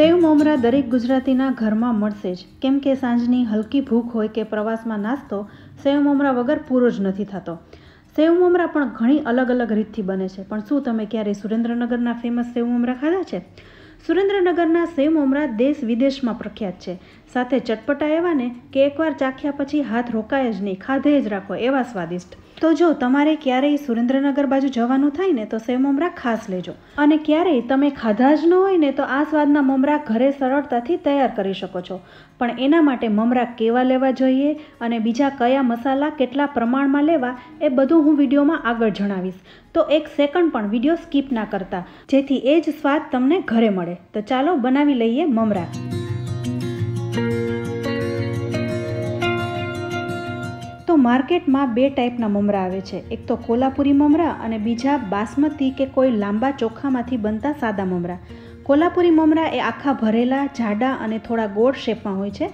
સેવ મોમરા દરેક ગુજરાતીના ઘરમાં મળશે જ કેમ કે સાંજની હલકી ભૂખ હોય કે પ્રવાસમાં નાસ્તો સેવ મોમરા વગર પૂરો જ નથી થતો સેવ મોમરા પણ ઘણી અલગ અલગ રીતથી બને છે પણ શું તમે ક્યારેય સુરેન્દ્રનગરના ફેમસ સેવ મોમરા ખાધા છે સુરેન્દ્રનગરના સેવ મોમરા દેશ વિદેશમાં પ્રખ્યાત છે સાથે ચટપટા એવા ને કે એકવાર ચાખ્યા પછી હાથ રોકાય જ નહીં ખાધે જ રાખો એવા સ્વાદિષ્ટ તો જો તમારે ક્યારેય સુરેન્દ્રનગર બાજુ જવાનું થાય ને તો સેવ મમરા ખાસ લેજો અને ક્યારેય તમે ખાધા જ ન હોય ને તો આ સ્વાદના મમરા ઘરે સરળતાથી તૈયાર કરી શકો છો પણ એના માટે મમરા કેવા લેવા જોઈએ અને બીજા કયા મસાલા કેટલા પ્રમાણમાં લેવા એ બધું હું વિડીયોમાં આગળ જણાવીશ તો એક સેકન્ડ પણ વિડીયો સ્કીપ ના કરતા જેથી એ જ સ્વાદ તમને ઘરે મળે તો ચાલો બનાવી લઈએ મમરા માર્કેટમાં બે ટાઈપના મમરા આવે છે એક તો કોલ્હાપુરી મમરા અને બીજા બાસમતી કે કોઈ લાંબા ચોખામાંથી બનતા સાદા મમરા કોલ્હાપુરી મમરા એ આખા ભરેલા જાડા અને થોડા ગોળ શેપમાં હોય છે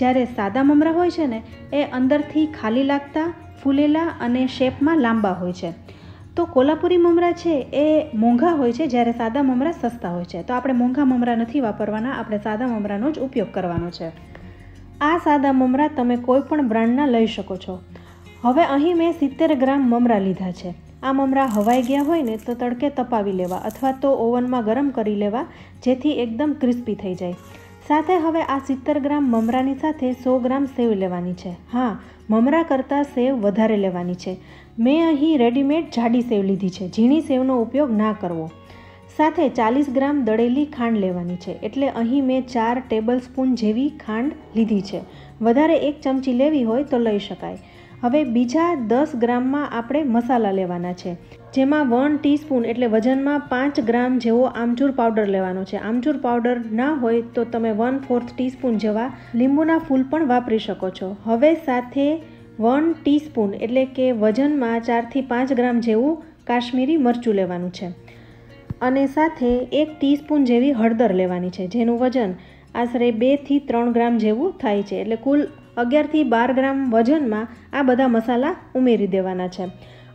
જ્યારે સાદા મમરા હોય છે ને એ અંદરથી ખાલી લાગતા ફૂલેલા અને શેપમાં લાંબા હોય છે તો કોલ્હાપુરી મમરા છે એ મોંઘા હોય છે જ્યારે સાદા મમરા સસ્તા હોય છે તો આપણે મોંઘા મમરા નથી વાપરવાના આપણે સાદા મમરાનો જ ઉપયોગ કરવાનો છે આ સાદા મમરા તમે કોઈ પણ બ્રાન્ડના લઈ શકો છો હવે અહીં મેં સિત્તેર ગ્રામ મમરા લીધા છે આ મમરા હવાઈ ગયા હોય ને તો તડકે તપાવી લેવા અથવા તો ઓવનમાં ગરમ કરી લેવા જેથી એકદમ ક્રિસ્પી થઈ જાય સાથે હવે આ સિત્તેર ગ્રામ મમરાની સાથે સો ગ્રામ સેવ લેવાની છે હા મમરા કરતાં સેવ વધારે લેવાની છે મેં અહીં રેડીમેડ જાડી સેવ લીધી છે ઝીણી સેવનો ઉપયોગ ના કરવો સાથે ચાલીસ ગ્રામ દળેલી ખાંડ લેવાની છે એટલે અહીં મેં ચાર ટેબલ સ્પૂન જેવી ખાંડ લીધી છે વધારે એક ચમચી લેવી હોય તો લઈ શકાય હવે બીજા દસ ગ્રામમાં આપણે મસાલા લેવાના છે જેમાં વન ટીસ્પૂન એટલે વજનમાં પાંચ ગ્રામ જેવો આમચૂર પાવડર લેવાનો છે આમચૂર પાવડર ના હોય તો તમે વન ફોર્થ ટીસ્પૂન જેવા લીંબુના ફૂલ પણ વાપરી શકો છો હવે સાથે વન ટીસ્પૂન એટલે કે વજનમાં ચારથી પાંચ ગ્રામ જેવું કાશ્મીરી મરચું લેવાનું છે અને સાથે એક ટીસ્પૂન જેવી હળદર લેવાની છે જેનું વજન આશરે બેથી ત્રણ ગ્રામ જેવું થાય છે એટલે કુલ અગિયારથી બાર ગ્રામ વજનમાં આ બધા મસાલા ઉમેરી દેવાના છે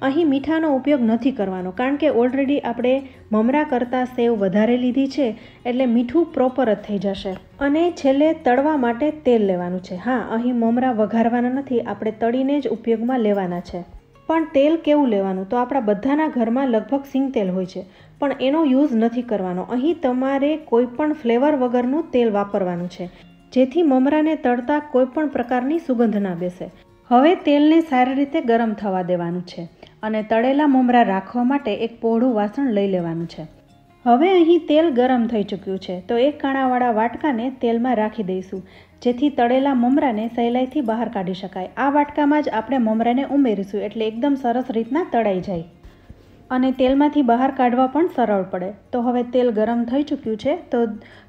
અહીં મીઠાનો ઉપયોગ નથી કરવાનો કારણ કે ઓલરેડી આપણે મમરા કરતાં સેવ વધારે લીધી છે એટલે મીઠું પ્રોપર જ થઈ જશે અને છેલ્લે તળવા માટે તેલ લેવાનું છે હા અહીં મમરા વઘારવાના નથી આપણે તળીને જ ઉપયોગમાં લેવાના છે પણ તેલ કેવું લેવાનું તો આપણા બધાના ઘરમાં લગભગ સિંગ તેલ હોય છે પણ એનો યુઝ નથી કરવાનો અહીં તમારે કોઈ પણ ફ્લેવર વગરનું તેલ વાપરવાનું છે જેથી મમરાને તળતા કોઈ પણ પ્રકારની સુગંધ ના બેસે હવે તેલને સારી રીતે ગરમ થવા દેવાનું છે અને તળેલા મમરા રાખવા માટે એક પહોળું વાસણ લઈ લેવાનું છે હવે અહીં તેલ ગરમ થઈ ચૂક્યું છે તો એક કાણાવાળા વાટકાને તેલમાં રાખી દઈશું જેથી તળેલા મમરાને સહેલાઈથી બહાર કાઢી શકાય આ વાટકામાં જ આપણે મમરાને ઉમેરીશું એટલે એકદમ સરસ રીતના તળાઈ જાય અને તેલમાંથી બહાર કાઢવા પણ સરળ પડે તો હવે તેલ ગરમ થઈ ચૂક્યું છે તો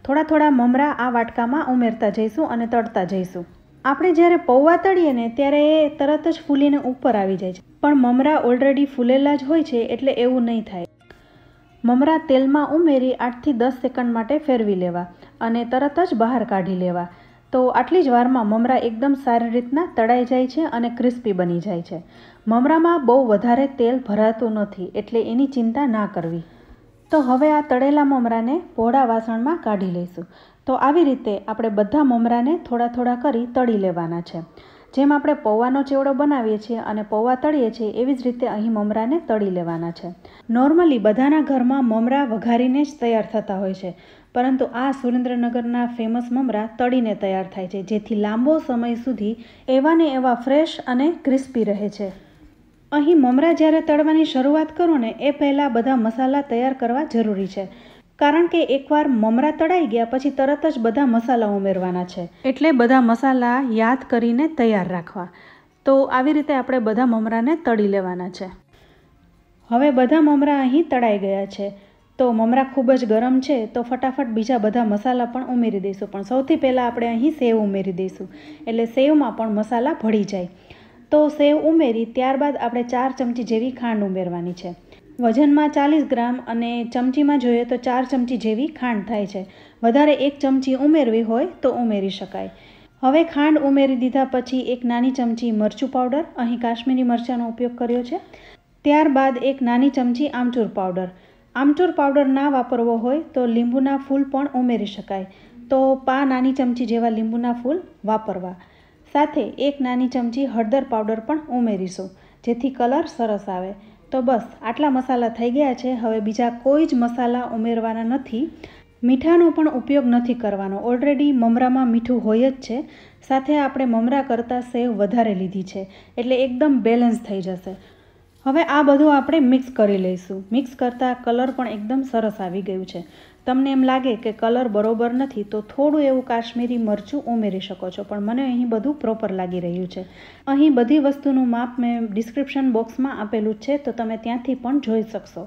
થોડા થોડા મમરા આ વાટકામાં ઉમેરતા જઈશું અને તળતા જઈશું આપણે જ્યારે પૌવા તળીએ ને ત્યારે એ તરત જ ફૂલીને ઉપર આવી જાય છે પણ મમરા ઓલરેડી ફૂલેલા જ હોય છે એટલે એવું નહીં થાય મમરા તેલમાં ઉમેરી આઠથી દસ સેકન્ડ માટે ફેરવી લેવા અને તરત જ બહાર કાઢી લેવા તો આટલી જ વારમાં મમરા એકદમ સારી રીતના તળાઈ જાય છે અને ક્રિસ્પી બની જાય છે મમરામાં બહુ વધારે તેલ ભરાતું નથી એટલે એની ચિંતા ના કરવી તો હવે આ તળેલા મમરાને પહોળા વાસણમાં કાઢી લઈશું તો આવી રીતે આપણે બધા મમરાને થોડા થોડા કરી તળી લેવાના છે જેમ આપણે પૌવાનો ચેવડો બનાવીએ છીએ અને પૌવા તળીએ છીએ એવી જ રીતે અહીં મમરાને તળી લેવાના છે નોર્મલી બધાના ઘરમાં મમરા વઘારીને જ તૈયાર થતા હોય છે પરંતુ આ સુરેન્દ્રનગરના ફેમસ મમરા તળીને તૈયાર થાય છે જેથી લાંબો સમય સુધી એવાને એવા ફ્રેશ અને ક્રિસ્પી રહે છે અહીં મમરા જ્યારે તળવાની શરૂઆત કરો ને એ પહેલાં બધા મસાલા તૈયાર કરવા જરૂરી છે કારણ કે એકવાર મમરા તળાઈ ગયા પછી તરત જ બધા મસાલા ઉમેરવાના છે એટલે બધા મસાલા યાદ કરીને તૈયાર રાખવા તો આવી રીતે આપણે બધા મમરાને તળી લેવાના છે હવે બધા મમરા અહીં તળાઈ ગયા છે તો મમરા ખૂબ જ ગરમ છે તો ફટાફટ બીજા બધા મસાલા પણ ઉમેરી દઈશું પણ સૌથી પહેલાં આપણે અહીં સેવ ઉમેરી દઈશું એટલે સેવમાં પણ મસાલા ભળી જાય તો સેવ ઉમેરી ત્યારબાદ આપણે ચાર ચમચી જેવી ખાંડ ઉમેરવાની છે વજનમાં ચાલીસ ગ્રામ અને ચમચીમાં જોઈએ તો ચાર ચમચી જેવી ખાંડ થાય છે વધારે એક ચમચી ઉમેરવી હોય તો ઉમેરી શકાય હવે ખાંડ ઉમેરી દીધા પછી એક નાની ચમચી મરચું પાવડર અહીં કાશ્મીરી મરચાંનો ઉપયોગ કર્યો છે ત્યારબાદ એક નાની ચમચી આમચૂર પાવડર આમચૂર પાવડર ના વાપરવો હોય તો લીંબુના ફૂલ પણ ઉમેરી શકાય તો પા નાની ચમચી જેવા લીંબુના ફૂલ વાપરવા સાથે એક નાની ચમચી હળદર પાવડર પણ ઉમેરીશું જેથી કલર સરસ આવે તો બસ આટલા મસાલા થઈ ગયા છે હવે બીજા કોઈ જ મસાલા ઉમેરવાના નથી મીઠાનો પણ ઉપયોગ નથી કરવાનો ઓલરેડી મમરામાં મીઠું હોય જ છે સાથે આપણે મમરા કરતાં સેવ વધારે લીધી છે એટલે એકદમ બેલેન્સ થઈ જશે હવે આ બધું આપણે મિક્સ કરી લઈશું મિક્સ કરતાં કલર પણ એકદમ સરસ આવી ગયું છે તમને એમ લાગે કે કલર બરોબર નથી તો થોડું એવું કાશ્મીરી મરચું ઉમેરી શકો છો પણ મને અહીં બધું પ્રોપર લાગી રહ્યું છે અહીં બધી વસ્તુનું માપ મેં ડિસ્ક્રિપ્શન બોક્સમાં આપેલું છે તો તમે ત્યાંથી પણ જોઈ શકશો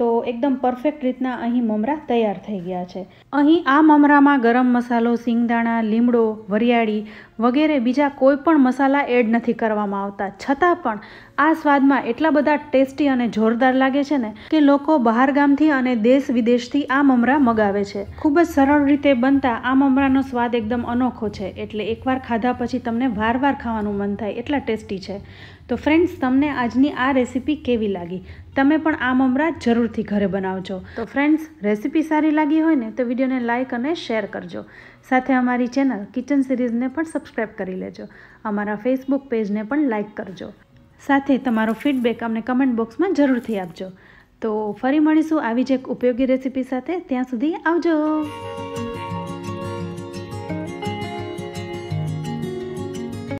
તો એકદમ પરફેક્ટ રીતના અહીં મમરા તૈયાર થઈ ગયા છે અહીં આ મમરામાં ગરમ મસાલો સિંગદાણા લીમડો વરિયાળી વગેરે બીજા કોઈ પણ મસાલા એડ નથી કરવામાં આવતા છતાં પણ આ સ્વાદમાં એટલા બધા ટેસ્ટી અને જોરદાર લાગે છે ને કે લોકો બહાર ગામથી અને દેશ વિદેશથી આ મમરા મગાવે છે ખૂબ જ સરળ રીતે બનતા આ મમરાનો સ્વાદ એકદમ અનોખો છે એટલે એકવાર ખાધા પછી તમને વાર વાર ખાવાનું મન થાય એટલા ટેસ્ટી છે તો ફ્રેન્ડ્સ તમને આજની આ રેસીપી કેવી લાગી તમે પણ આ મમરા જરૂરથી ઘરે બનાવજો તો ફ્રેન્ડ્સ રેસીપી સારી લાગી હોય ને તો વિડીયોને લાઇક અને શેર કરજો સાથે અમારી ચેનલ કિચન સિરીઝને પણ સબસ્ક્રાઈબ કરી લેજો અમારા ફેસબુક પેજને પણ લાઇક કરજો સાથે તમારો ફીડબેક અમને કમેન્ટ બોક્સમાં જરૂરથી આપજો તો ફરી મળીશું આવી જ એક ઉપયોગી રેસીપી સાથે ત્યાં સુધી આવજો